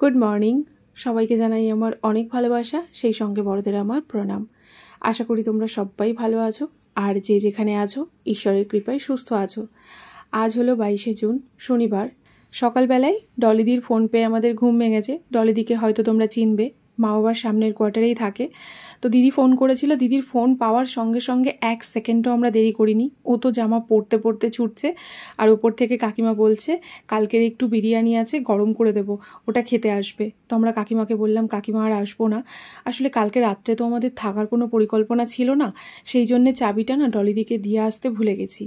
Good morning সবাইকে জানাই আমার অনেক ভালোবাসা সেই সঙ্গে বড়দের আমার প্রণাম আশা করি তোমরা সবাই ভালো আছো আর যে যেখানে আছো ঈশ্বরের কৃপায় সুস্থ আছো আজ হলো বাইশে জুন শনিবার সকালবেলায় ডলিদির ফোন পেয়ে আমাদের ঘুম ভেঙেছে ডলিদিকে হয়তো তোমরা চিনবে মা বাবার সামনের কোয়ার্টারেই থাকে তো দিদি ফোন করেছিল দিদির ফোন পাওয়ার সঙ্গে সঙ্গে এক সেকেন্ডও আমরা দেরি করিনি ও তো জামা পরতে পরতে ছুটছে আর ওপর থেকে কাকিমা বলছে কালকের একটু বিরিয়ানি আছে গরম করে দেব ওটা খেতে আসবে তো আমরা কাকিমাকে বললাম কাকিমা আর আসবো না আসলে কালকে রাত্রে তো আমাদের থাকার কোনো পরিকল্পনা ছিল না সেই জন্যে চাবিটা না ডলিদিকে দিয়ে আসতে ভুলে গেছি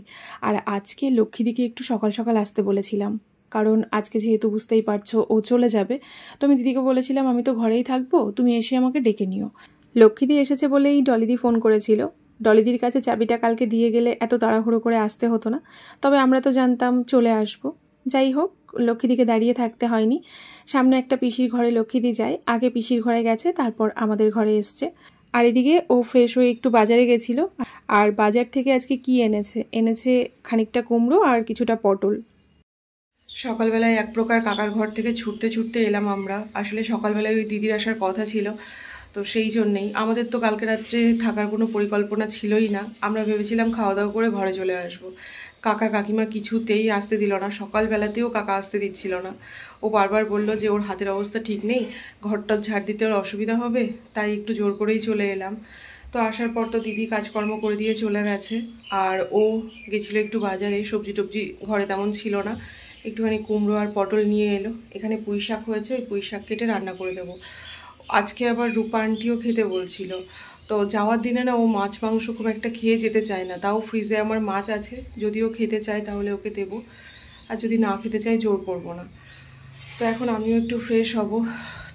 আর আজকে লক্ষ্মীদিকে একটু সকাল সকাল আসতে বলেছিলাম কারণ আজকে যেহেতু বুঝতেই পারছো ও চলে যাবে তো আমি দিদিকে বলেছিলাম আমি তো ঘরেই থাকবো তুমি এসে আমাকে ডেকে নিও লক্ষ্মীদি এসেছে বলেই ডলিদি ফোন করেছিল ডলিদির কাছে চাবিটা কালকে দিয়ে গেলে এত তাড়াহুড়ো করে আসতে হতো না তবে আমরা তো জানতাম চলে আসব যাই হোক লক্ষ্মীদিকে দাঁড়িয়ে থাকতে হয়নি সামনে একটা পিসির ঘরে লক্ষ্মীদি যায় আগে পিসির ঘরে গেছে তারপর আমাদের ঘরে এসছে আর এদিকে ও ফ্রেশ হয়ে একটু বাজারে গেছিল আর বাজার থেকে আজকে কি এনেছে এনেছে খানিকটা কুমড়ো আর কিছুটা পটল সকালবেলায় এক প্রকার কাকার ঘর থেকে ছুটতে ছুটতে এলাম আমরা আসলে সকালবেলায় ওই দিদির আসার কথা ছিল তো সেই জন্যেই আমাদের তো কালকে রাত্রে থাকার কোনো পরিকল্পনা ছিলই না আমরা ভেবেছিলাম খাওয়া দাওয়া করে ঘরে চলে আসব। কাকা কাকিমা কিছুতেই আসতে দিল না সকালবেলাতেও কাকা আসতে দিচ্ছিল না ও বারবার বলল যে ওর হাতের অবস্থা ঠিক নেই ঘরটা ঝাড় দিতে ওর অসুবিধা হবে তাই একটু জোর করেই চলে এলাম তো আসার পর তো দিদি কাজকর্ম করে দিয়ে চলে গেছে আর ও গেছিলো একটু বাজারে সবজি টবজি ঘরে তেমন ছিল না একটুখানি কুমড়ো আর পটল নিয়ে এলো এখানে পুঁই শাক হয়েছে ওই পুঁই শাক কেটে রান্না করে দেবো আজকে আবার রূপা খেতে বলছিল তো যাওয়ার দিনে না ও মাছ মাংস খুব একটা খেয়ে যেতে চায় না তাও ফ্রিজে আমার মাছ আছে যদিও খেতে চায় তাহলে ওকে দেবো আর যদি না খেতে চাই জোর করব না তো এখন আমিও একটু ফ্রেশ হব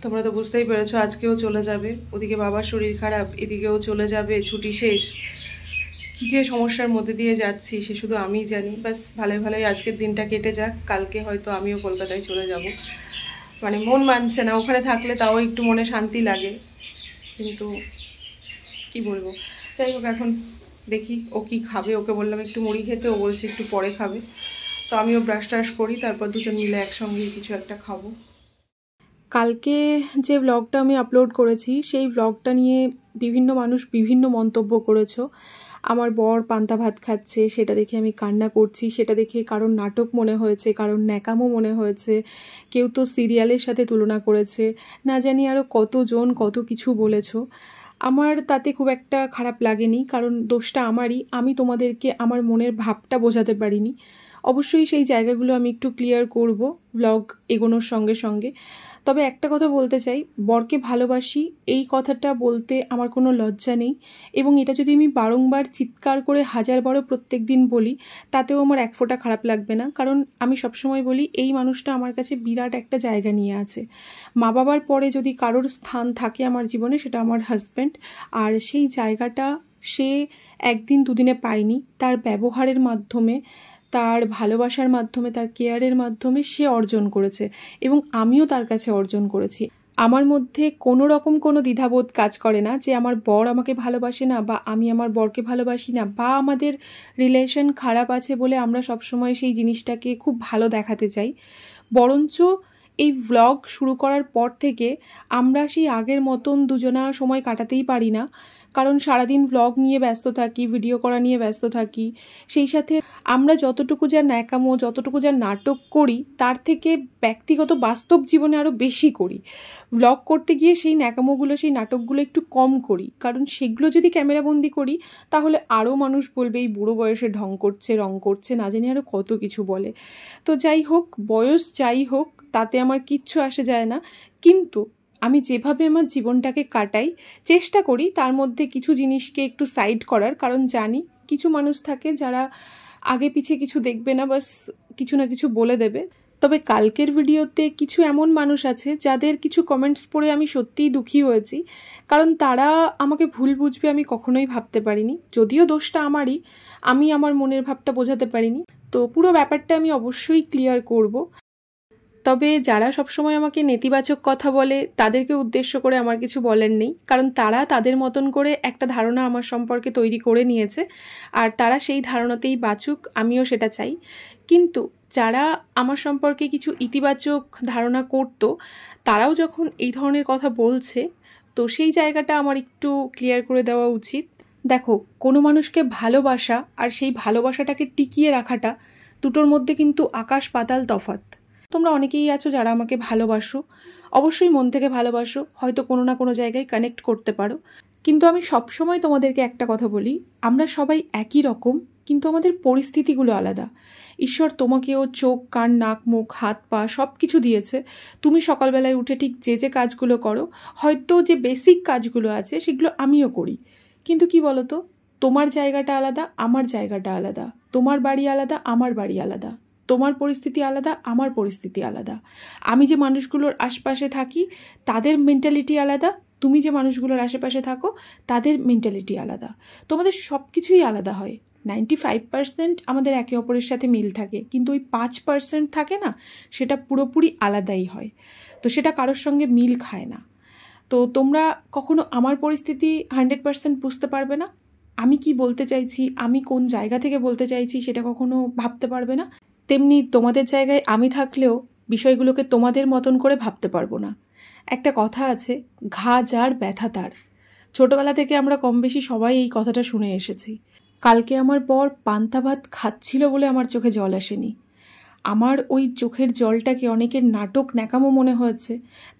তোমরা তো বুঝতেই পেরেছো আজকেও চলে যাবে ওদিকে বাবার শরীর খারাপ এদিকেও চলে যাবে ছুটি শেষ কী যে সমস্যার মধ্যে দিয়ে যাচ্ছি সে শুধু আমি জানি বাস ভালোই ভালোই আজকের দিনটা কেটে যাক কালকে হয়তো আমিও কলকাতায় চলে যাব মানে মন মানছে না ওখানে থাকলে তাও একটু মনে শান্তি লাগে কিন্তু কি বলবো যাই হোক এখন দেখি ও কি খাবে ওকে বললাম একটু মুড়ি খেতে ও বলছে একটু পরে খাবে তো আমিও ব্রাশ ট্রাশ করি তারপর দুজন মিলে একসঙ্গে কিছু একটা খাবো কালকে যে ব্লগটা আমি আপলোড করেছি সেই ব্লগটা নিয়ে বিভিন্ন মানুষ বিভিন্ন মন্তব্য করেছো আমার বর পান্তা ভাত খাচ্ছে সেটা দেখে আমি কান্না করছি সেটা দেখে কারণ নাটক মনে হয়েছে কারণ ন্যাকামো মনে হয়েছে কেউ তো সিরিয়ালের সাথে তুলনা করেছে না জানি আরও কতজন কত কিছু বলেছ আমার তাতে খুব একটা খারাপ লাগেনি কারণ দোষটা আমারই আমি তোমাদেরকে আমার মনের ভাবটা বোঝাতে পারিনি অবশ্যই সেই জায়গাগুলো আমি একটু ক্লিয়ার করব ব্লগ এগোনোর সঙ্গে সঙ্গে তবে একটা কথা বলতে চাই বরকে ভালোবাসি এই কথাটা বলতে আমার কোনো লজ্জা নেই এবং এটা যদি আমি বারংবার চিৎকার করে হাজার বারো প্রত্যেক দিন বলি তাতেও আমার এক ফোঁটা খারাপ লাগবে না কারণ আমি সবসময় বলি এই মানুষটা আমার কাছে বিরাট একটা জায়গা নিয়ে আছে মা বাবার পরে যদি কারোর স্থান থাকে আমার জীবনে সেটা আমার হাজব্যান্ড আর সেই জায়গাটা সে একদিন দুদিনে পায়নি তার ব্যবহারের মাধ্যমে তার ভালোবাসার মাধ্যমে তার কেয়ারের মাধ্যমে সে অর্জন করেছে এবং আমিও তার কাছে অর্জন করেছি আমার মধ্যে কোনো রকম কোনো দ্বিধাবোধ কাজ করে না যে আমার বর আমাকে ভালোবাসে না বা আমি আমার বরকে ভালোবাসি না বা আমাদের রিলেশন খারাপ আছে বলে আমরা সবসময় সেই জিনিসটাকে খুব ভালো দেখাতে চাই বরঞ্চ এই ভ্লগ শুরু করার পর থেকে আমরা সেই আগের মতন দুজনা সময় কাটাতেই পারি না কারণ সারাদিন ব্লগ নিয়ে ব্যস্ত থাকি ভিডিও করা নিয়ে ব্যস্ত থাকি সেই সাথে আমরা যতটুকু যা ন্যাকামো যতটুকু যা নাটক করি তার থেকে ব্যক্তিগত বাস্তব জীবনে আরও বেশি করি ব্লগ করতে গিয়ে সেই ন্যাকামোগুলো সেই নাটকগুলো একটু কম করি কারণ সেগুলো যদি ক্যামেরাবন্দি করি তাহলে আরও মানুষ বলবে এই বুড়ো বয়সে ঢং করছে রং করছে না জানি আরও কত কিছু বলে তো যাই হোক বয়স যাই হোক তাতে আমার কিচ্ছু আসে যায় না কিন্তু আমি যেভাবে আমার জীবনটাকে কাটাই চেষ্টা করি তার মধ্যে কিছু জিনিসকে একটু সাইড করার কারণ জানি কিছু মানুষ থাকে যারা আগে পিছিয়ে কিছু দেখবে না বাস কিছু না কিছু বলে দেবে তবে কালকের ভিডিওতে কিছু এমন মানুষ আছে যাদের কিছু কমেন্টস পড়ে আমি সত্যিই দুঃখী হয়েছি কারণ তারা আমাকে ভুল বুঝবে আমি কখনোই ভাবতে পারিনি যদিও দোষটা আমারই আমি আমার মনের ভাবটা বোঝাতে পারিনি তো পুরো ব্যাপারটা আমি অবশ্যই ক্লিয়ার করব তবে যারা সবসময় আমাকে নেতিবাচক কথা বলে তাদেরকে উদ্দেশ্য করে আমার কিছু বলেন নেই কারণ তারা তাদের মতন করে একটা ধারণা আমার সম্পর্কে তৈরি করে নিয়েছে আর তারা সেই ধারণাতেই বাঁচুক আমিও সেটা চাই কিন্তু যারা আমার সম্পর্কে কিছু ইতিবাচক ধারণা করত তারাও যখন এই ধরনের কথা বলছে তো সেই জায়গাটা আমার একটু ক্লিয়ার করে দেওয়া উচিত দেখো কোনো মানুষকে ভালোবাসা আর সেই ভালোবাসাটাকে টিকিয়ে রাখাটা দুটোর মধ্যে কিন্তু আকাশ পাতাল তফাত তোমরা অনেকেই আছো যারা আমাকে ভালোবাসো অবশ্যই মন থেকে ভালোবাসো হয়তো কোনো না কোনো জায়গায় কানেক্ট করতে পারো কিন্তু আমি সবসময় তোমাদেরকে একটা কথা বলি আমরা সবাই একই রকম কিন্তু আমাদের পরিস্থিতিগুলো আলাদা ঈশ্বর তোমাকেও চোখ কান নাক মুখ হাত পা সব কিছু দিয়েছে তুমি সকালবেলায় উঠে ঠিক যে যে কাজগুলো করো হয়তো যে বেসিক কাজগুলো আছে সেগুলো আমিও করি কিন্তু কি বলতো তোমার জায়গাটা আলাদা আমার জায়গাটা আলাদা তোমার বাড়ি আলাদা আমার বাড়ি আলাদা তোমার পরিস্থিতি আলাদা আমার পরিস্থিতি আলাদা আমি যে মানুষগুলোর আশপাশে থাকি তাদের মেন্টালিটি আলাদা তুমি যে মানুষগুলোর আশেপাশে থাকো তাদের মেন্টালিটি আলাদা তোমাদের সব কিছুই আলাদা হয় নাইনটি ফাইভ পার্সেন্ট আমাদের একে অপরের সাথে মিল থাকে কিন্তু ওই পাঁচ পার্সেন্ট থাকে না সেটা পুরোপুরি আলাদাই হয় তো সেটা কারোর সঙ্গে মিল খায় না তো তোমরা কখনো আমার পরিস্থিতি হান্ড্রেড পার্সেন্ট বুঝতে পারবে না আমি কি বলতে চাইছি আমি কোন জায়গা থেকে বলতে চাইছি সেটা কখনো ভাবতে পারবে না তেমনি তোমাদের জায়গায় আমি থাকলেও বিষয়গুলোকে তোমাদের মতন করে ভাবতে পারবো না একটা কথা আছে ঘা যার ব্যথা তার ছোটোবেলা থেকে আমরা কম বেশি সবাই এই কথাটা শুনে এসেছি কালকে আমার বর পান্তা ভাত খাচ্ছিল বলে আমার চোখে জল আসেনি আমার ওই চোখের জলটাকে অনেকের নাটক ন্যাকামো মনে হয়েছে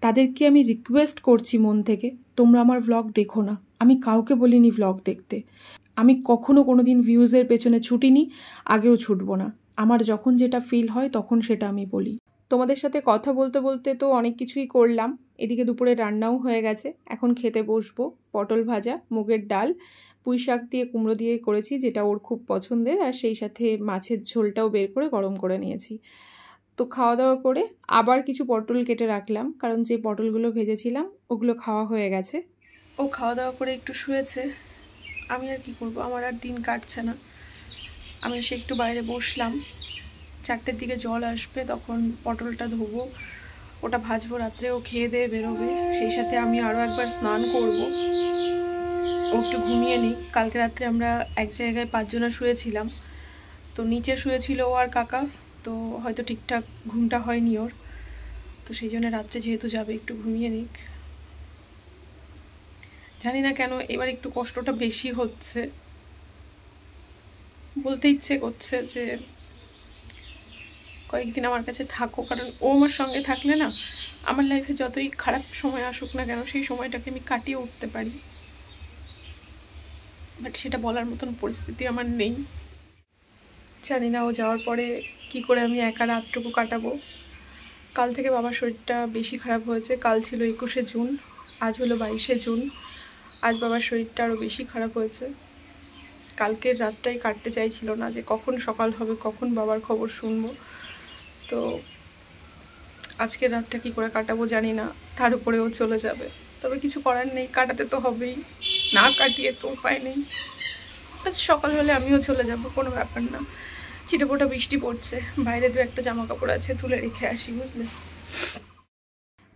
তাদেরকে আমি রিকোয়েস্ট করছি মন থেকে তোমরা আমার ভ্লগ দেখো না আমি কাউকে বলিনি ভ্লগ দেখতে আমি কখনো কোনো দিন ভিউজের পেছনে ছুটিনি আগেও ছুটবো না আমার যখন যেটা ফিল হয় তখন সেটা আমি বলি তোমাদের সাথে কথা বলতে বলতে তো অনেক কিছুই করলাম এদিকে দুপুরে রান্নাও হয়ে গেছে এখন খেতে বসবো পটল ভাজা মুগের ডাল পুঁই শাক দিয়ে কুমড়ো দিয়ে করেছি যেটা ওর খুব পছন্দের আর সেই সাথে মাছের ঝোলটাও বের করে গরম করে নিয়েছি তো খাওয়া দাওয়া করে আবার কিছু পটল কেটে রাখলাম কারণ যে পটলগুলো ভেজেছিলাম ওগুলো খাওয়া হয়ে গেছে ও খাওয়া দাওয়া করে একটু শুয়েছে আমি আর কি করব আমার আর দিন কাটছে না আমি এসে একটু বাইরে বসলাম চারটের দিকে জল আসবে তখন পটলটা ধোবো ওটা ভাজবো রাত্রে ও খেয়ে দেয়ে বেরোবে সেই সাথে আমি আরও একবার স্নান করব ও একটু ঘুমিয়ে নিই কালকে রাত্রে আমরা এক জায়গায় পাঁচজনা শুয়েছিলাম তো নিচে শুয়েছিল ও আর কাকা তো হয়তো ঠিকঠাক ঘুমটা হয়নি ওর তো সেই জন্য রাত্রে যেহেতু যাবে একটু ঘুমিয়ে নিক জানি না কেন এবার একটু কষ্টটা বেশি হচ্ছে বলতে ইচ্ছে করছে যে কয়েকদিন আমার কাছে থাকো কারণ ও আমার সঙ্গে থাকলে না আমার লাইফে যতই খারাপ সময় আসুক না কেন সেই সময়টাকে আমি কাটিয়ে উঠতে পারি বাট সেটা বলার মতন পরিস্থিতি আমার নেই জানি না ও যাওয়ার পরে কি করে আমি একা রাতটুকু কাটাবো কাল থেকে বাবার শরীরটা বেশি খারাপ হয়েছে কাল ছিল একুশে জুন আজ হলো বাইশে জুন আজ বাবার শরীরটা আরও বেশি খারাপ হয়েছে কালকের রাতটাই কাটতে চাইছিল না যে কখন সকাল হবে কখন বাবার খবর শুনবো তো আজকের রাতটা কি করে কাটাবো জানি না তার উপরেও চলে যাবে তবে কিছু করার নেই কাটাতে তো হবেই না কাটিয়ে তো উপায় নেই ব্যাস সকাল হলে আমিও চলে যাব কোনো ব্যাপার না চিটেপোটা বৃষ্টি পড়ছে বাইরে দু একটা জামা কাপড় আছে তুলে রেখে আসি বুঝলে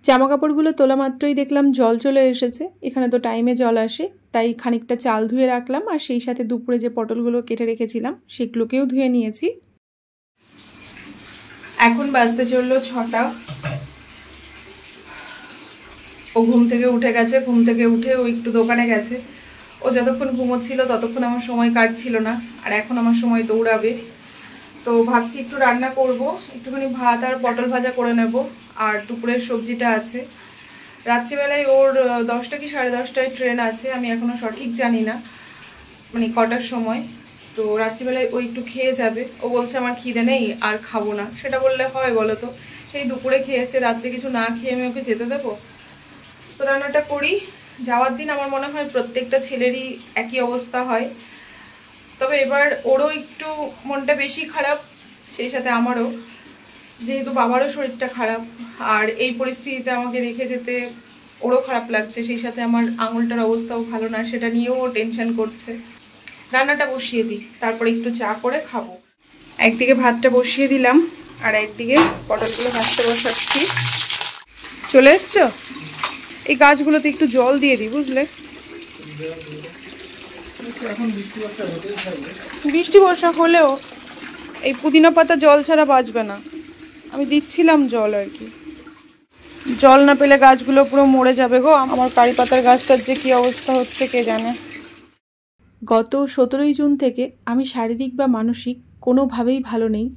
জামা কাপড়গুলো তোলা মাত্রই দেখলাম জল চলে এসেছে এখানে তো টাইমে জল আসে তাই খানিকটা চাল ধুয়ে রাখলাম আর সেই সাথে দুপুরে যে পটলগুলো কেটে রেখেছিলাম সেগুলোকেও ধুয়ে নিয়েছি এখন বাজতে চললো ছটা ও ঘুম থেকে উঠে গেছে ঘুম থেকে উঠে ও একটু দোকানে গেছে ও যতক্ষণ ঘুমোচ্ছিল ততক্ষণ আমার সময় কাটছিল না আর এখন আমার সময় দৌড়াবে তো ভাবছি একটু রান্না করব একটুখানি ভাত আর পটল ভাজা করে নেব আর দুপুরের সবজিটা আছে রাত্রিবেলায় ওর দশটা কি সাড়ে দশটায় ট্রেন আছে আমি এখনও সঠিক জানি না মানে কটার সময় তো রাত্রিবেলায় ও একটু খেয়ে যাবে ও বলছে আমার খিদে নেই আর খাবো না সেটা বললে হয় বলো তো সেই দুপুরে খেয়েছে রাত্রে কিছু না খেয়ে আমি ওকে যেতে দেবো তো রান্নাটা করি যাওয়ার দিন আমার মনে হয় প্রত্যেকটা ছেলেরই একই অবস্থা হয় তবে এবার ওরও একটু মনটা বেশি খারাপ সেই সাথে আমারও যেহেতু বাবারও শরীরটা খারাপ আর এই পরিস্থিতিতে আমাকে রেখে যেতে ওরও খারাপ লাগছে সেই সাথে আমার আঙুলটার অবস্থাও ভালো না সেটা নিয়েও ও টেনশন করছে রান্নাটা বসিয়ে দিই তারপরে একটু চা করে খাবো একদিকে ভাতটা বসিয়ে দিলাম আর একদিকে পটলগুলো ভাতটা বসাচ্ছি চলে এসছো এই গাছগুলোতে একটু জল দিয়ে দিই বুঝলে বৃষ্টি বর্ষা হলেও এই পুদিনা পাতা জল ছাড়া বাঁচবে না আমি দিচ্ছিলাম জল আর কি জল না পেলে গাছগুলো পুরো মরে যাবে গো আমার কারি পাতার গাছটার যে কী অবস্থা হচ্ছে কে জানে গত সতেরোই জুন থেকে আমি শারীরিক বা মানসিক কোনোভাবেই ভালো নেই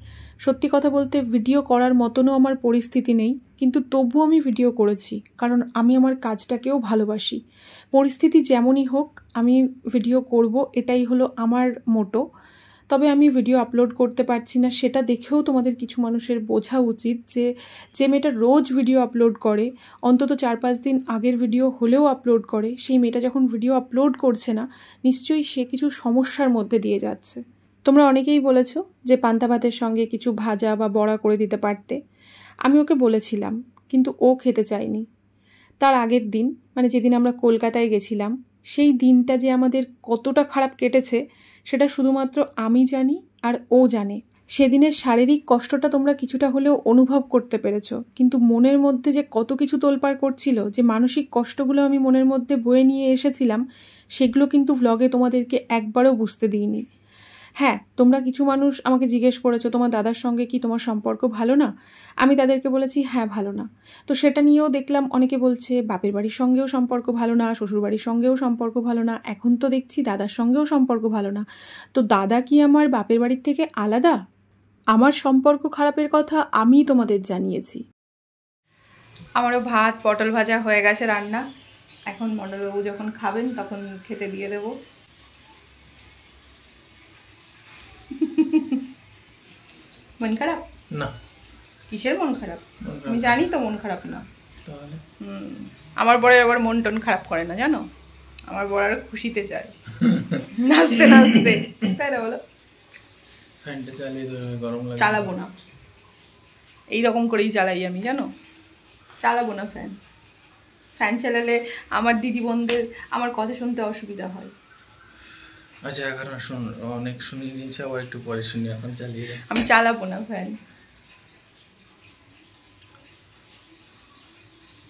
সত্যি কথা বলতে ভিডিও করার মতনও আমার পরিস্থিতি নেই কিন্তু তবু আমি ভিডিও করেছি কারণ আমি আমার কাজটাকেও ভালোবাসি পরিস্থিতি যেমনই হোক আমি ভিডিও করব এটাই হলো আমার মোটো তবে আমি ভিডিও আপলোড করতে পারছি না সেটা দেখেও তোমাদের কিছু মানুষের বোঝা উচিত যে যে মেয়েটা রোজ ভিডিও আপলোড করে অন্তত চার পাঁচ দিন আগের ভিডিও হলেও আপলোড করে সেই মেয়েটা যখন ভিডিও আপলোড করছে না নিশ্চয়ই সে কিছু সমস্যার মধ্যে দিয়ে যাচ্ছে তোমরা অনেকেই বলেছো যে পান্তা ভাতের সঙ্গে কিছু ভাজা বা বড়া করে দিতে পারতে আমি ওকে বলেছিলাম কিন্তু ও খেতে চায়নি তার আগের দিন মানে যেদিন আমরা কলকাতায় গেছিলাম সেই দিনটা যে আমাদের কতটা খারাপ কেটেছে সেটা শুধুমাত্র আমি জানি আর ও জানে সেদিনের শারীরিক কষ্টটা তোমরা কিছুটা হলেও অনুভব করতে পেরেছ কিন্তু মনের মধ্যে যে কত কিছু তোলপাড় করছিল যে মানসিক কষ্টগুলো আমি মনের মধ্যে বয়ে নিয়ে এসেছিলাম সেগুলো কিন্তু ভ্লগে তোমাদেরকে একবারও বুঝতে দিইনি হ্যাঁ তোমরা কিছু মানুষ আমাকে জিজ্ঞেস করেছো তোমার দাদার সঙ্গে কি তোমার সম্পর্ক ভালো না আমি তাদেরকে বলেছি হ্যাঁ ভালো না তো সেটা নিয়েও দেখলাম অনেকে বলছে বাপের বাড়ির সঙ্গেও সম্পর্ক ভালো না শ্বশুর বাড়ির সঙ্গেও সম্পর্ক ভালো না এখন তো দেখছি দাদার সঙ্গেও সম্পর্ক ভালো না তো দাদা কি আমার বাপের বাড়ির থেকে আলাদা আমার সম্পর্ক খারাপের কথা আমি তোমাদের জানিয়েছি আমারও ভাত পটল ভাজা হয়ে গেছে রান্না এখন মণ্ডলবাবু যখন খাবেন তখন খেতে দিয়ে দেবো মন খারাপ না কিসের মন খারাপ আমি জানি তো মন খারাপ না আমার বড় আবার মন টন খারাপ করে না জানো আমার বড় আর খুশিতে যায় নাচতে নাচতে তাই না বলো চালাবো না এইরকম করেই চালাই আমি জানো চালাবো না ফ্যান ফ্যান চালালে আমার দিদি বোনদের আমার কথা শুনতে অসুবিধা হয় আচ্ছা এখন শুন অনেক শুনি নিয়েছি আবার একটু পরে শুনি এখন চালিয়ে আমি চালাবো না ফ্যান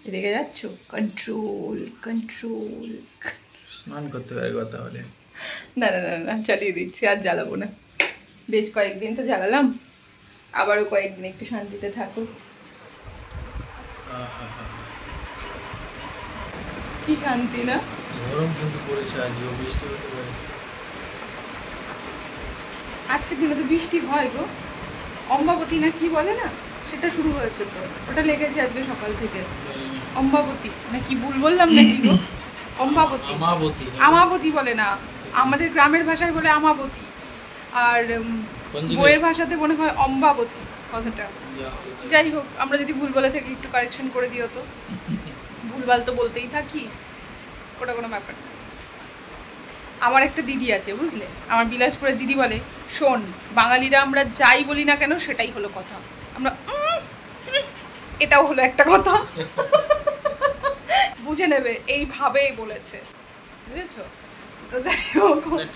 এদিকে যাচ্ছ কন্ট্রোল কন্ট্রোল স্নান করতে পারে কথা না না না না চালিয়ে দিচ্ছি আর জ্বালাবো না বেশ কয়েকদিন তো জ্বালালাম আবারও কয়েকদিন একটু শান্তিতে থাকুক কি শান্তি না গরম কিন্তু পড়েছে আজ বৃষ্টি হতে পারে আজকের দিনে তো বৃষ্টি হয় গো অম্বাবতী না কি বলে না সেটা শুরু হয়েছে তো ওটা লেগেছে আজকে সকাল থেকে অম্বাবতী না মানে কি ভুল বললাম না গো অম্বাবতী আমাবতী বলে না আমাদের গ্রামের ভাষায় বলে আমাবতী আর বইয়ের ভাষাতে মনে হয় অম্বাবতী কথাটা যাই হোক আমরা যদি ভুল বলে থাকি একটু কারেকশন করে দিও তো ভুলভাল তো বলতেই থাকি ওটা কোনো ব্যাপার না আমার একটা দিদি আছে বুঝলে আমার বিলাসপুরের দিদি বলে শোন বাঙালিরা আমরা যাই বলি না কেন সেটাই হলো কথা আমরা এটাও হলো একটা কথা বুঝে নেবে এইভাবেই বলেছে বুঝেছো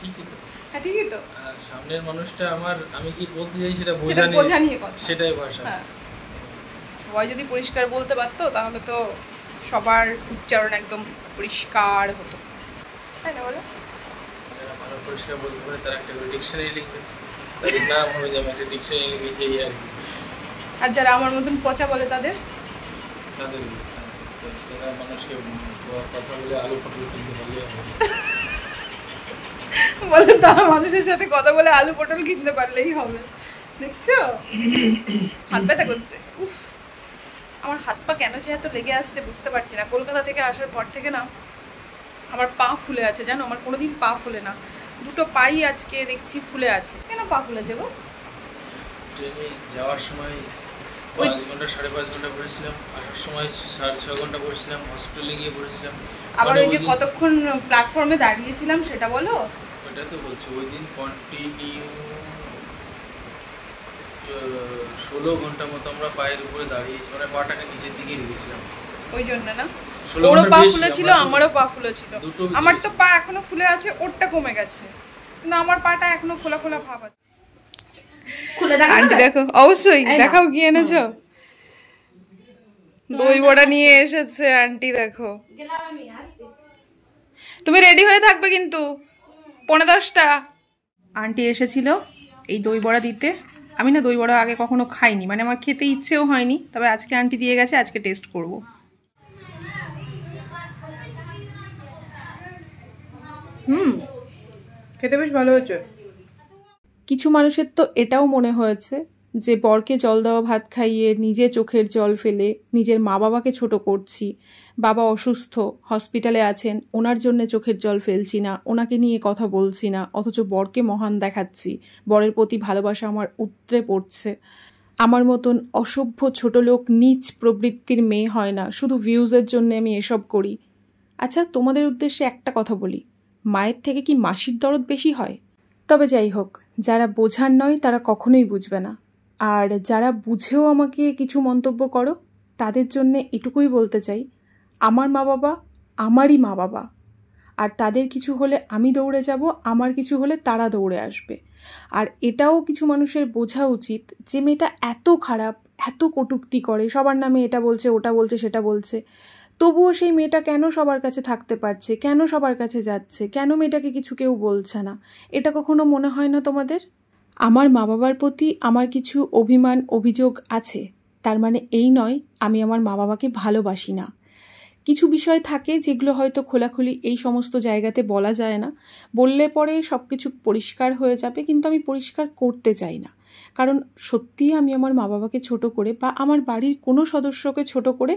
ঠিকই তো হ্যাঁ, সামনের মানুষটা আমার আমি কি বলতে চাই সেটা বোঝানি বোঝানি সেটাই ভাষা হ্যাঁ। সবাই যদি পরিষ্কার বলতে পারতো তাহলে তো সবার উচ্চারণ একদম পরিষ্কার হতো তাই না বলো আমরা পরিষ্কার বলতে পারি তারা একটা করে ডিকশনারি লিখবে তাদের নাম হবে একটা ডিকশনারি লিখেছে এই আর কি আর যারা আমার মতন পচা বলে তাদের তাদের তারা মানুষকে কথা বলে আলু কিনতে পারলে বলে তারা মানুষের সাথে কথা বলে আলু পটল কিনতে পারলেই হবে দেখছো হাত ব্যথা করছে উফ আমার হাত পা কেন যে এত লেগে আসছে বুঝতে পারছি না কলকাতা থেকে আসার পর থেকে না আমার পা ফুলে আছে জানো আমার কোনোদিন পা ফুলে না দুটো পাই আজকে দেখছি ফুলে আছে কেন পা ফুলেছে গো ট্রেনে যাওয়ার সময় পাঁচ ঘন্টা সাড়ে পাঁচ ঘন্টা পড়েছিলাম আসার সময় সাড়ে ছয় ঘন্টা পড়েছিলাম হসপিটালে গিয়ে পড়েছিলাম আবার মানে ওই যে কতক্ষণ প্ল্যাটফর্মে দাঁড়িয়েছিলাম সেটা বলো ওটা তো বলছি ওই দিন কন্টিনিউ ষোলো ঘন্টা মতো আমরা পায়ের উপরে দাঁড়িয়েছি মানে পাটাকে নিচের দিকে রেখেছিলাম ওই জন্য না ওরও পা ফুলে ছিল আমারও পা ফুলে ছিল আমার তো পা এখনো ফুলে আছে ওরটা কমে গেছে কিন্তু আমার পাটা এখনো খোলা খোলা ভাব আছে আন্টি দেখো অবশ্যই দেখাও কি এনেছো দই বড়া নিয়ে এসেছে আন্টি দেখো তুমি রেডি হয়ে থাকবে কিন্তু পনেরো দশটা আন্টি এসেছিল এই দই বড়া দিতে আমি না দই বড়া আগে কখনো খাইনি মানে আমার খেতে ইচ্ছেও হয়নি তবে আজকে আন্টি দিয়ে গেছে আজকে টেস্ট করবো হুম খেতে বেশ ভালো হয়েছে কিছু মানুষের তো এটাও মনে হয়েছে যে বরকে জল দেওয়া ভাত খাইয়ে নিজে চোখের জল ফেলে নিজের মা বাবাকে ছোট করছি বাবা অসুস্থ হসপিটালে আছেন ওনার জন্য চোখের জল ফেলছি না ওনাকে নিয়ে কথা বলছি না অথচ বরকে মহান দেখাচ্ছি বরের প্রতি ভালোবাসা আমার উত্তরে পড়ছে আমার মতন অসভ্য ছোট লোক নিচ প্রবৃত্তির মেয়ে হয় না শুধু ভিউজের জন্য আমি এসব করি আচ্ছা তোমাদের উদ্দেশ্যে একটা কথা বলি মায়ের থেকে কি মাসির দরদ বেশি হয় তবে যাই হোক যারা বোঝার নয় তারা কখনোই বুঝবে না আর যারা বুঝেও আমাকে কিছু মন্তব্য করো তাদের জন্য এটুকুই বলতে চাই আমার মা বাবা আমারই মা বাবা আর তাদের কিছু হলে আমি দৌড়ে যাব আমার কিছু হলে তারা দৌড়ে আসবে আর এটাও কিছু মানুষের বোঝা উচিত যে মেয়েটা এত খারাপ এত কটুক্তি করে সবার নামে এটা বলছে ওটা বলছে সেটা বলছে তবুও সেই মেয়েটা কেন সবার কাছে থাকতে পারছে কেন সবার কাছে যাচ্ছে কেন মেয়েটাকে কিছু কেউ বলছে না এটা কখনো মনে হয় না তোমাদের আমার মা বাবার প্রতি আমার কিছু অভিমান অভিযোগ আছে তার মানে এই নয় আমি আমার মা বাবাকে ভালোবাসি না কিছু বিষয় থাকে যেগুলো হয়তো খোলাখুলি এই সমস্ত জায়গাতে বলা যায় না বললে পরে সব কিছু পরিষ্কার হয়ে যাবে কিন্তু আমি পরিষ্কার করতে চাই না কারণ সত্যিই আমি আমার মা বাবাকে ছোট করে বা আমার বাড়ির কোনো সদস্যকে ছোট করে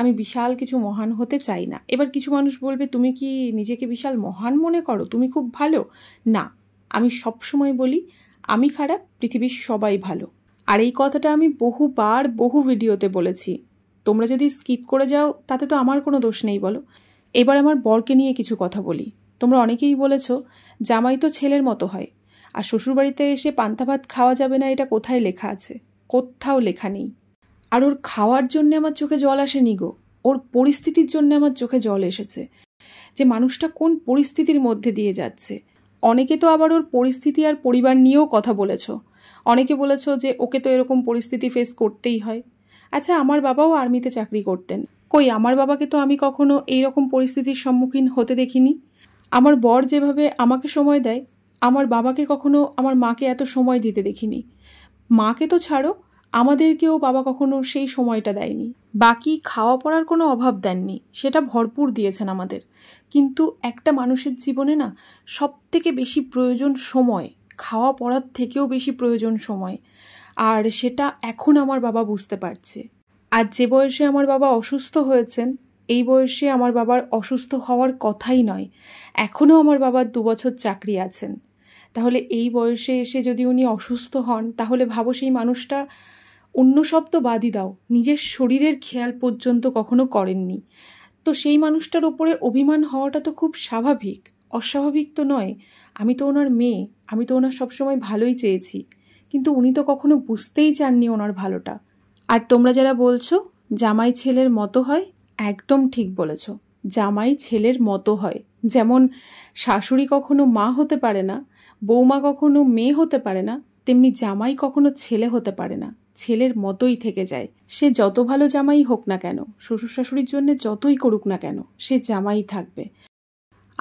আমি বিশাল কিছু মহান হতে চাই না এবার কিছু মানুষ বলবে তুমি কি নিজেকে বিশাল মহান মনে করো তুমি খুব ভালো না আমি সবসময় বলি আমি খারাপ পৃথিবীর সবাই ভালো আর এই কথাটা আমি বহুবার বহু ভিডিওতে বলেছি তোমরা যদি স্কিপ করে যাও তাতে তো আমার কোনো দোষ নেই বলো এবার আমার বরকে নিয়ে কিছু কথা বলি তোমরা অনেকেই বলেছ জামাই তো ছেলের মতো হয় আর শ্বশুরবাড়িতে এসে পান্তা ভাত খাওয়া যাবে না এটা কোথায় লেখা আছে কোথাও লেখা নেই আর ওর খাওয়ার জন্যে আমার চোখে জল আসেনি গো ওর পরিস্থিতির জন্য আমার চোখে জল এসেছে যে মানুষটা কোন পরিস্থিতির মধ্যে দিয়ে যাচ্ছে অনেকে তো আবার ওর পরিস্থিতি আর পরিবার নিয়েও কথা বলেছ অনেকে বলেছ যে ওকে তো এরকম পরিস্থিতি ফেস করতেই হয় আচ্ছা আমার বাবাও আর্মিতে চাকরি করতেন কই আমার বাবাকে তো আমি কখনো এইরকম পরিস্থিতির সম্মুখীন হতে দেখিনি আমার বর যেভাবে আমাকে সময় দেয় আমার বাবাকে কখনো আমার মাকে এত সময় দিতে দেখিনি মাকে তো ছাড়ো আমাদেরকেও বাবা কখনো সেই সময়টা দেয়নি বাকি খাওয়া পড়ার কোনো অভাব দেননি সেটা ভরপুর দিয়েছেন আমাদের কিন্তু একটা মানুষের জীবনে না সব থেকে বেশি প্রয়োজন সময় খাওয়া পড়ার থেকেও বেশি প্রয়োজন সময় আর সেটা এখন আমার বাবা বুঝতে পারছে আর যে বয়সে আমার বাবা অসুস্থ হয়েছেন এই বয়সে আমার বাবার অসুস্থ হওয়ার কথাই নয় এখনও আমার বাবার দু বছর চাকরি আছেন তাহলে এই বয়সে এসে যদি উনি অসুস্থ হন তাহলে ভাবো সেই মানুষটা অন্য সব তো বাদই দাও নিজের শরীরের খেয়াল পর্যন্ত কখনো করেননি তো সেই মানুষটার ওপরে অভিমান হওয়াটা তো খুব স্বাভাবিক অস্বাভাবিক তো নয় আমি তো ওনার মেয়ে আমি তো ওনার সবসময় ভালোই চেয়েছি কিন্তু উনি তো কখনো বুঝতেই চাননি ওনার ভালোটা আর তোমরা যারা বলছো জামাই ছেলের মতো হয় একদম ঠিক বলেছ জামাই ছেলের মতো হয় যেমন শাশুড়ি কখনো মা হতে পারে না বৌমা কখনো মেয়ে হতে পারে না তেমনি জামাই কখনো ছেলে হতে পারে না ছেলের মতোই থেকে যায় সে যত ভালো জামাই হোক না কেন শ্বশুর শাশুড়ির জন্য যতই করুক না কেন সে জামাই থাকবে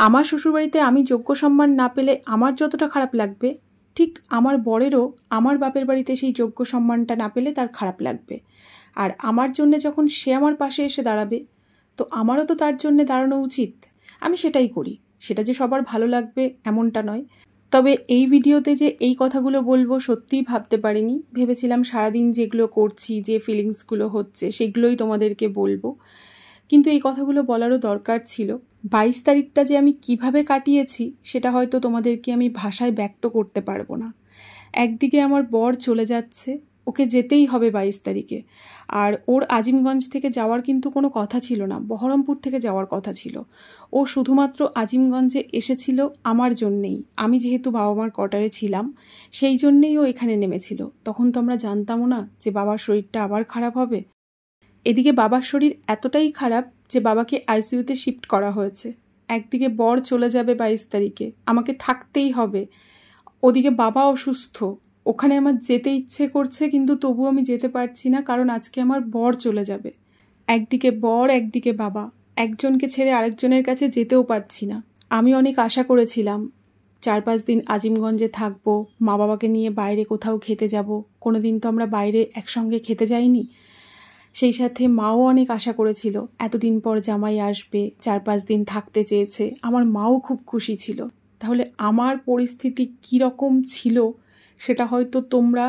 আমার শ্বশুরবাড়িতে আমি যোগ্য সম্মান না পেলে আমার যতটা খারাপ লাগবে ঠিক আমার বরেরও আমার বাপের বাড়িতে সেই যোগ্য সম্মানটা না পেলে তার খারাপ লাগবে আর আমার জন্যে যখন সে আমার পাশে এসে দাঁড়াবে তো আমারও তো তার জন্যে দাঁড়ানো উচিত আমি সেটাই করি সেটা যে সবার ভালো লাগবে এমনটা নয় তবে এই ভিডিওতে যে এই কথাগুলো বলবো সত্যিই ভাবতে পারিনি ভেবেছিলাম সারাদিন যেগুলো করছি যে ফিলিংসগুলো হচ্ছে সেগুলোই তোমাদেরকে বলবো কিন্তু এই কথাগুলো বলারও দরকার ছিল বাইশ তারিখটা যে আমি কিভাবে কাটিয়েছি সেটা হয়তো তোমাদেরকে আমি ভাষায় ব্যক্ত করতে পারবো না একদিকে আমার বর চলে যাচ্ছে ওকে যেতেই হবে বাইশ তারিখে আর ওর আজিমগঞ্জ থেকে যাওয়ার কিন্তু কোনো কথা ছিল না বহরমপুর থেকে যাওয়ার কথা ছিল ও শুধুমাত্র আজিমগঞ্জে এসেছিল আমার জন্যেই আমি যেহেতু বাবা মার কোয়ার্টারে ছিলাম সেই জন্যেই ও এখানে নেমেছিল তখন তো আমরা জানতামও না যে বাবার শরীরটা আবার খারাপ হবে এদিকে বাবার শরীর এতটাই খারাপ যে বাবাকে আইসিইউতে শিফট করা হয়েছে একদিকে বর চলে যাবে বাইশ তারিখে আমাকে থাকতেই হবে ওদিকে বাবা অসুস্থ ওখানে আমার যেতে ইচ্ছে করছে কিন্তু তবু আমি যেতে পারছি না কারণ আজকে আমার বর চলে যাবে একদিকে বর একদিকে বাবা একজনকে ছেড়ে আরেকজনের কাছে যেতেও পারছি না আমি অনেক আশা করেছিলাম চার পাঁচ দিন আজিমগঞ্জে থাকবো মা বাবাকে নিয়ে বাইরে কোথাও খেতে যাব কোনো দিন তো আমরা বাইরে একসঙ্গে খেতে যাইনি সেই সাথে মাও অনেক আশা করেছিল এতদিন পর জামাই আসবে চার পাঁচ দিন থাকতে চেয়েছে আমার মাও খুব খুশি ছিল তাহলে আমার পরিস্থিতি কী রকম ছিল সেটা হয়তো তোমরা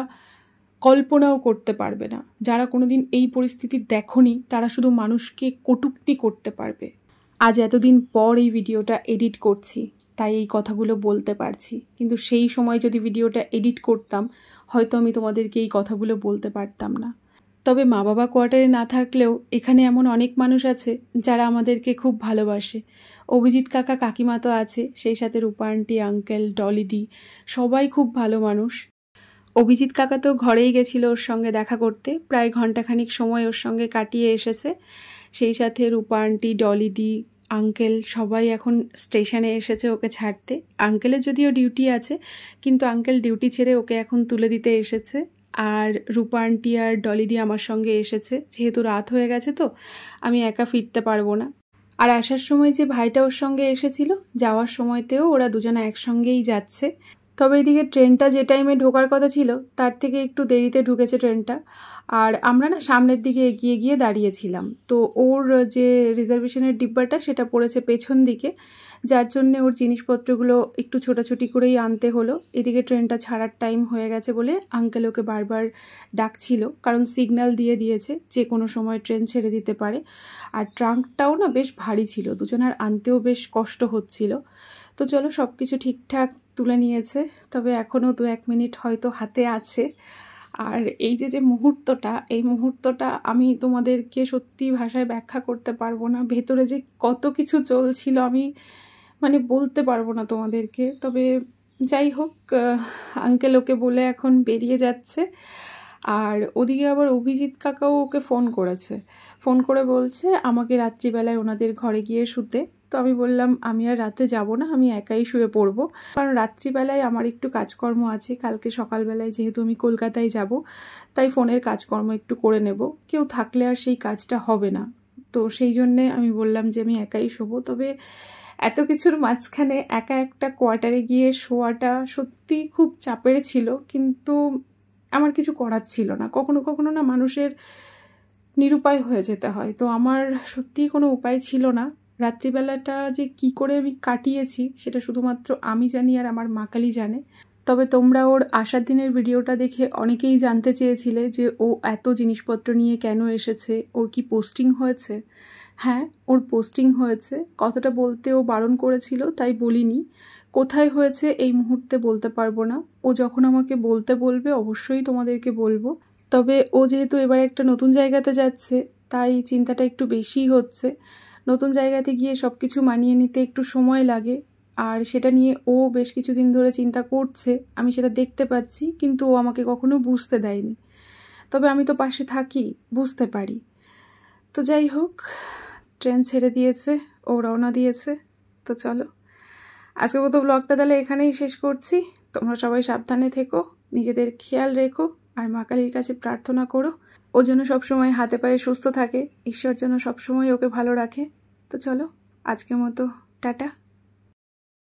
কল্পনাও করতে পারবে না যারা কোনো দিন এই পরিস্থিতি দেখনি তারা শুধু মানুষকে কটুক্তি করতে পারবে আজ এতদিন পর এই ভিডিওটা এডিট করছি তাই এই কথাগুলো বলতে পারছি কিন্তু সেই সময় যদি ভিডিওটা এডিট করতাম হয়তো আমি তোমাদেরকে এই কথাগুলো বলতে পারতাম না তবে মা বাবা কোয়ার্টারে না থাকলেও এখানে এমন অনেক মানুষ আছে যারা আমাদেরকে খুব ভালোবাসে অভিজিৎ কাকা কাকিমা তো আছে সেই সাথে রূপা আন্টি আঙ্কেল ডলিদি সবাই খুব ভালো মানুষ অভিজিৎ কাকা তো ঘরেই গেছিল ওর সঙ্গে দেখা করতে প্রায় ঘন্টাখানিক সময় ওর সঙ্গে কাটিয়ে এসেছে সেই সাথে রূপা আন্টি ডলিদি আঙ্কেল সবাই এখন স্টেশনে এসেছে ওকে ছাড়তে আঙ্কেলের যদিও ডিউটি আছে কিন্তু আঙ্কেল ডিউটি ছেড়ে ওকে এখন তুলে দিতে এসেছে আর রূপা আন্টি আর ডলিদি আমার সঙ্গে এসেছে যেহেতু রাত হয়ে গেছে তো আমি একা ফিরতে পারবো না আর আসার সময় যে ভাইটা ওর সঙ্গে এসেছিল যাওয়ার সময়তেও ওরা দুজনে একসঙ্গেই যাচ্ছে তবে এদিকে ট্রেনটা যে টাইমে ঢোকার কথা ছিল তার থেকে একটু দেরিতে ঢুকেছে ট্রেনটা আর আমরা না সামনের দিকে এগিয়ে গিয়ে দাঁড়িয়েছিলাম তো ওর যে রিজার্ভেশনের ডিব্বাটা সেটা পড়েছে পেছন দিকে যার জন্যে ওর জিনিসপত্রগুলো একটু ছোটাছুটি করেই আনতে হলো এদিকে ট্রেনটা ছাড়ার টাইম হয়ে গেছে বলে আঙ্কেল ওকে বারবার ডাকছিল কারণ সিগন্যাল দিয়ে দিয়েছে যে কোনো সময় ট্রেন ছেড়ে দিতে পারে আর ট্রাঙ্কটাও না বেশ ভারী ছিল দুজনের আনতেও বেশ কষ্ট হচ্ছিল তো চলো সব কিছু ঠিকঠাক তুলে নিয়েছে তবে এখনও দু এক মিনিট হয়তো হাতে আছে আর এই যে যে মুহূর্তটা এই মুহূর্তটা আমি তোমাদেরকে সত্যি ভাষায় ব্যাখ্যা করতে পারবো না ভেতরে যে কত কিছু চলছিল আমি মানে বলতে পারবো না তোমাদেরকে তবে যাই হোক আঙ্কেল ওকে বলে এখন বেরিয়ে যাচ্ছে আর ওদিকে আবার অভিজিৎ কাকাও ওকে ফোন করেছে ফোন করে বলছে আমাকে রাত্রিবেলায় ওনাদের ঘরে গিয়ে শুতে তো আমি বললাম আমি আর রাতে যাব না আমি একাই শুয়ে পড়ব কারণ রাত্রিবেলায় আমার একটু কাজকর্ম আছে কালকে সকালবেলায় যেহেতু আমি কলকাতায় যাব তাই ফোনের কাজকর্ম একটু করে নেব কেউ থাকলে আর সেই কাজটা হবে না তো সেই জন্যে আমি বললাম যে আমি একাই শোবো তবে এত কিছুর মাঝখানে একা একটা কোয়ার্টারে গিয়ে শোয়াটা সত্যি খুব চাপের ছিল কিন্তু আমার কিছু করার ছিল না কখনো কখনো না মানুষের নিরুপায় হয়ে যেতে হয় তো আমার সত্যিই কোনো উপায় ছিল না রাত্রিবেলাটা যে কি করে আমি কাটিয়েছি সেটা শুধুমাত্র আমি জানি আর আমার মাকালি জানে তবে তোমরা ওর আসার দিনের ভিডিওটা দেখে অনেকেই জানতে চেয়েছিলে যে ও এত জিনিসপত্র নিয়ে কেন এসেছে ওর কি পোস্টিং হয়েছে হ্যাঁ ওর পোস্টিং হয়েছে কথাটা বলতে ও বারণ করেছিল তাই বলিনি কোথায় হয়েছে এই মুহূর্তে বলতে পারবো না ও যখন আমাকে বলতে বলবে অবশ্যই তোমাদেরকে বলবো তবে ও যেহেতু এবার একটা নতুন জায়গাতে যাচ্ছে তাই চিন্তাটা একটু বেশিই হচ্ছে নতুন জায়গাতে গিয়ে সব কিছু মানিয়ে নিতে একটু সময় লাগে আর সেটা নিয়ে ও বেশ কিছুদিন ধরে চিন্তা করছে আমি সেটা দেখতে পাচ্ছি কিন্তু ও আমাকে কখনো বুঝতে দেয়নি তবে আমি তো পাশে থাকি বুঝতে পারি তো যাই হোক ট্রেন ছেড়ে দিয়েছে ও রওনা দিয়েছে তো চলো আজকে মতো ব্লগটা তাহলে এখানেই শেষ করছি তোমরা সবাই সাবধানে থেকো নিজেদের খেয়াল রেখো আর মা কালীর কাছে প্রার্থনা করো ও যেন সবসময় হাতে পায়ে সুস্থ থাকে ঈশ্বর যেন সবসময় ওকে ভালো রাখে তো চলো আজকের মতো টাটা